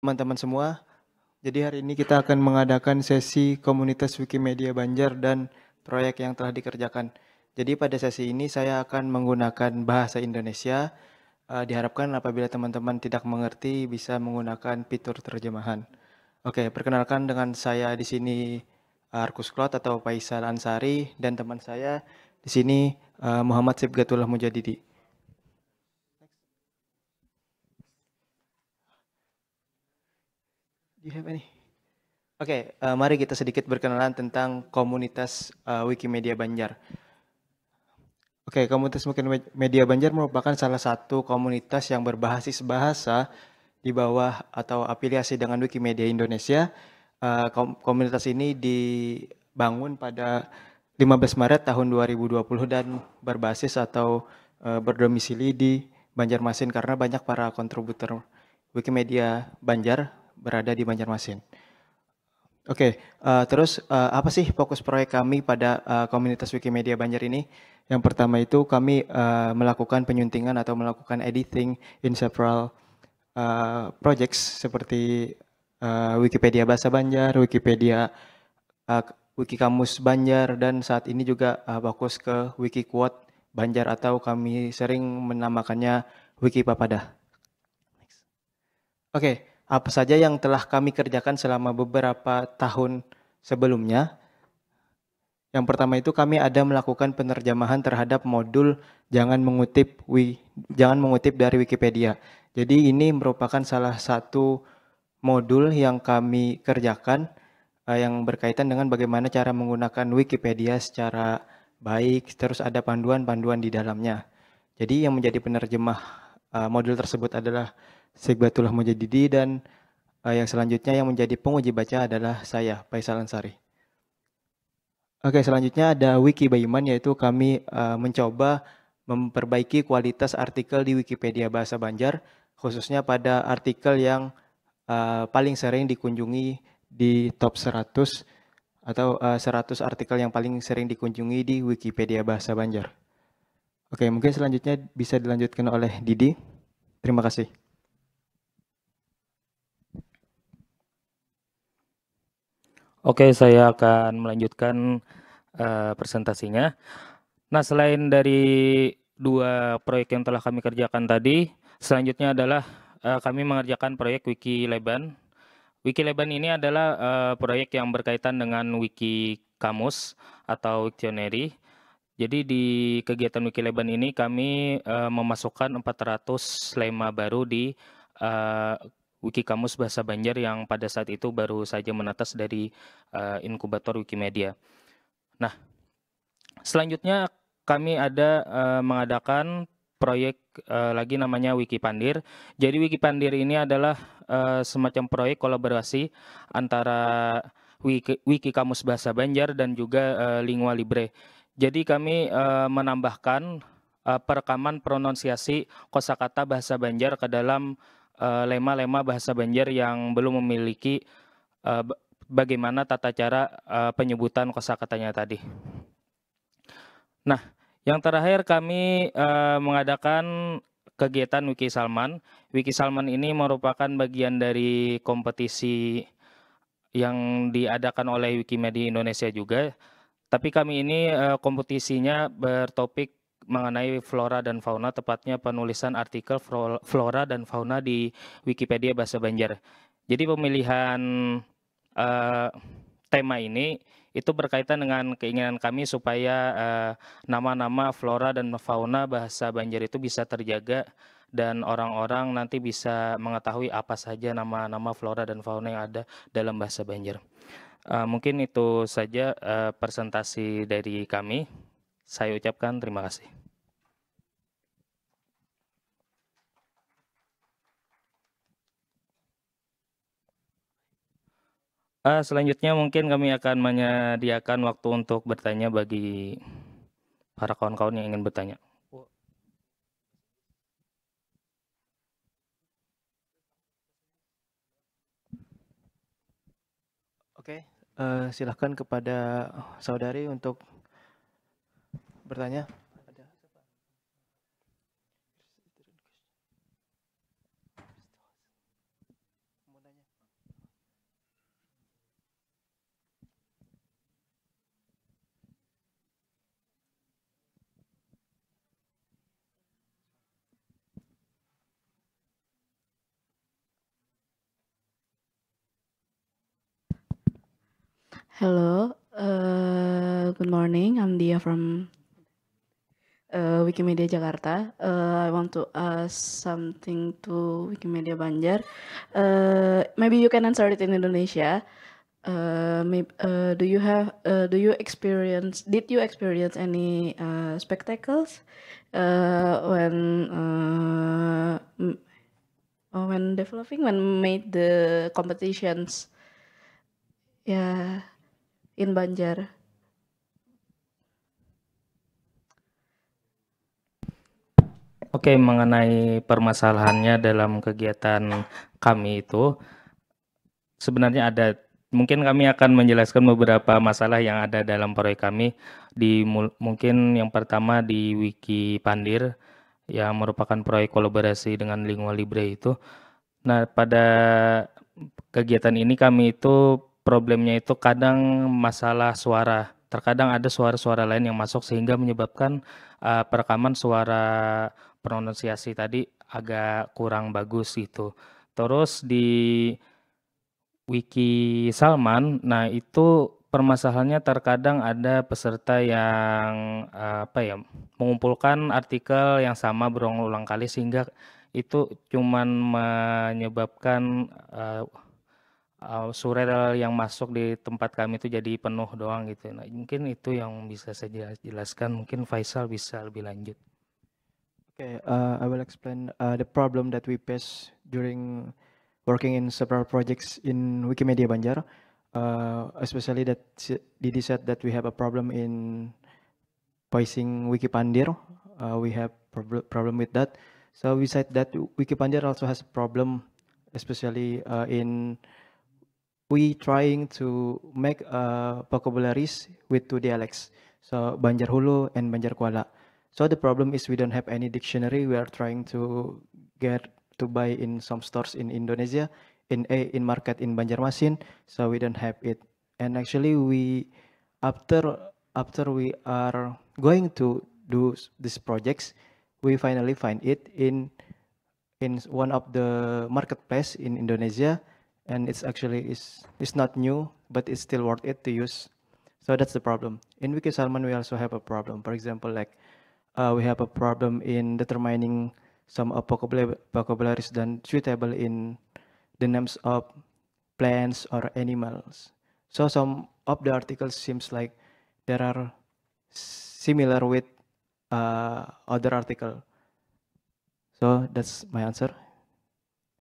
teman-teman semua. Jadi hari ini kita akan mengadakan sesi komunitas Wikimedia Banjar dan proyek yang telah dikerjakan. Jadi pada sesi ini saya akan menggunakan bahasa Indonesia. Uh, diharapkan apabila teman-teman tidak mengerti bisa menggunakan fitur terjemahan. Oke, perkenalkan dengan saya di sini eh, Arkus Klot atau Faisal Ansari dan teman saya di sini uh, Muhammad Sibgatullah Mujadidi. Do you have any? Oke, okay, uh, eh, mari kita sedikit berkenalan tentang komunitas uh, Wikimedia Banjar. Oke, okay, komunitas Wikimedia Banjar merupakan salah satu komunitas yang berbasis bahasa di bawah atau afiliasi dengan Wikimedia Indonesia. Uh, komunitas ini dibangun pada 15 Maret tahun 2020 dan berbasis atau uh, berdomisili di Banjarmasin karena banyak para kontributor Wikimedia Banjar berada di Banjarmasin. Oke, okay, uh, eh, terus uh, apa sih fokus proyek kami pada uh, komunitas Wikimedia Banjar ini? Yang pertama itu kami uh, melakukan penyuntingan atau melakukan editing in several uh, projects seperti uh, Wikipedia Bahasa Banjar, Wikipedia uh, Wiki Banjar, dan saat ini juga uh, fokus ke Wiki Kuat Banjar atau kami sering menamakannya Wiki Papada. Oke, okay, apa saja yang telah kami kerjakan selama beberapa tahun sebelumnya. Yang pertama itu kami ada melakukan penerjemahan terhadap modul jangan mengutip wi, jangan mengutip dari Wikipedia. Jadi ini merupakan salah satu modul yang kami kerjakan uh, yang berkaitan dengan bagaimana cara menggunakan Wikipedia secara baik, terus ada panduan-panduan di dalamnya. Jadi yang menjadi penerjemah uh, modul tersebut adalah Sigbatullah Mujadidi dan uh, yang selanjutnya yang menjadi penguji baca adalah saya Faisal Ansari. Oke, selanjutnya ada Wiki bayman yaitu kami uh, mencoba memperbaiki kualitas artikel di Wikipedia Bahasa Banjar khususnya pada artikel yang uh, paling sering dikunjungi di top 100 atau uh, 100 artikel yang paling sering dikunjungi di Wikipedia Bahasa Banjar. Oke, mungkin selanjutnya bisa dilanjutkan oleh Didi. Terima kasih. Oke, saya akan melanjutkan uh, presentasinya. Nah, selain dari dua proyek yang telah kami kerjakan tadi, selanjutnya adalah uh, kami mengerjakan proyek Wiki Leban. Wiki Leban ini adalah uh, proyek yang berkaitan dengan wiki kamus atau Wiktionary. Jadi di kegiatan Wiki Leban ini kami uh, memasukkan 400 lema baru di uh, Wiki Kamus Bahasa Banjar yang pada saat itu baru saja menetas dari uh, inkubator Wikimedia. Nah, selanjutnya kami ada uh, mengadakan proyek uh, lagi namanya Wiki Pandir. Jadi Wiki Pandir ini adalah uh, semacam proyek kolaborasi antara Wiki, Wiki Kamus Bahasa Banjar dan juga uh, Lingua Libre. Jadi kami uh, menambahkan uh, perekaman prononsiasi kosakata bahasa Banjar ke dalam Eh, lema-lema uh, bahasa Banjar yang belum memiliki uh, bagaimana tata cara uh, penyebutan kosakatanya tadi. Nah, yang terakhir kami uh, mengadakan kegiatan Wiki Salman. Wiki Salman ini merupakan bagian dari kompetisi yang diadakan oleh Wikimedia Indonesia juga. Tapi kami ini kompetisinya bertopik mengenai flora dan fauna, tepatnya penulisan artikel flora dan fauna di Wikipedia bahasa Banjar. Jadi pemilihan uh, tema ini itu berkaitan dengan keinginan kami supaya eh, nama-nama uh, flora dan fauna bahasa Banjar itu bisa terjaga dan orang-orang nanti bisa mengetahui apa saja nama-nama flora dan fauna yang ada dalam bahasa Banjar. Uh, mungkin itu saja uh, presentasi dari kami. Saya ucapkan terima kasih. Uh, selanjutnya mungkin kami akan menyediakan waktu untuk bertanya bagi para kawan-kawan yang ingin bertanya. Oke, Oke, uh, silahkan kepada saudari untuk bertanya. Hello, uh, good morning. I'm Dia from uh, Wikimedia Jakarta. Uh, I want to ask something to Wikimedia Banjar. Uh, maybe you can answer it in Indonesia. Uh, maybe, uh, do you have? Uh, do you experience? Did you experience any uh, spectacles uh, when uh, oh, when developing when made the competitions? Yeah in Banjar. Oke, mengenai permasalahannya dalam kegiatan kami itu sebenarnya ada mungkin kami akan menjelaskan beberapa masalah yang ada dalam proyek kami di mungkin yang pertama di Wiki Pandir yang merupakan proyek kolaborasi dengan Lingua Libre itu. Nah, pada kegiatan ini kami itu problemnya itu kadang masalah suara. Terkadang ada suara-suara lain yang masuk sehingga menyebabkan uh, perekaman suara prononsiasi tadi agak kurang bagus itu. Terus di Wiki Salman, nah itu permasalahannya terkadang ada peserta yang eh, apa ya mengumpulkan artikel yang sama berulang-ulang kali sehingga itu cuman menyebabkan uh, uh, surat yang masuk di tempat kami itu jadi penuh doang gitu. Nah, mungkin itu yang bisa saya jelaskan. Mungkin Faisal bisa lebih lanjut. Okay, uh, I will explain uh, the problem that we face during working in several projects in Wikimedia Banjar. Uh, especially that Didi said that we have a problem in voicing Wikipandir. Uh, we have prob problem with that. So we said that Wikipandir also has a problem, especially uh, in we trying to make a vocabularies with two dialects, so Banjar Hulu and Banjar Kuala. So the problem is we don't have any dictionary. We are trying to get to buy in some stores in Indonesia, in a eh, in market in Banjarmasin. So we don't have it. And actually, we after after we are going to do these projects, we finally find it in in one of the marketplace in Indonesia and it's actually is it's not new, but it's still worth it to use. So that's the problem. In Wiki Salmon, we also have a problem. For example, like uh, we have a problem in determining some vocabularies than suitable in the names of plants or animals. So some of the articles seems like there are similar with uh, other article. So that's my answer.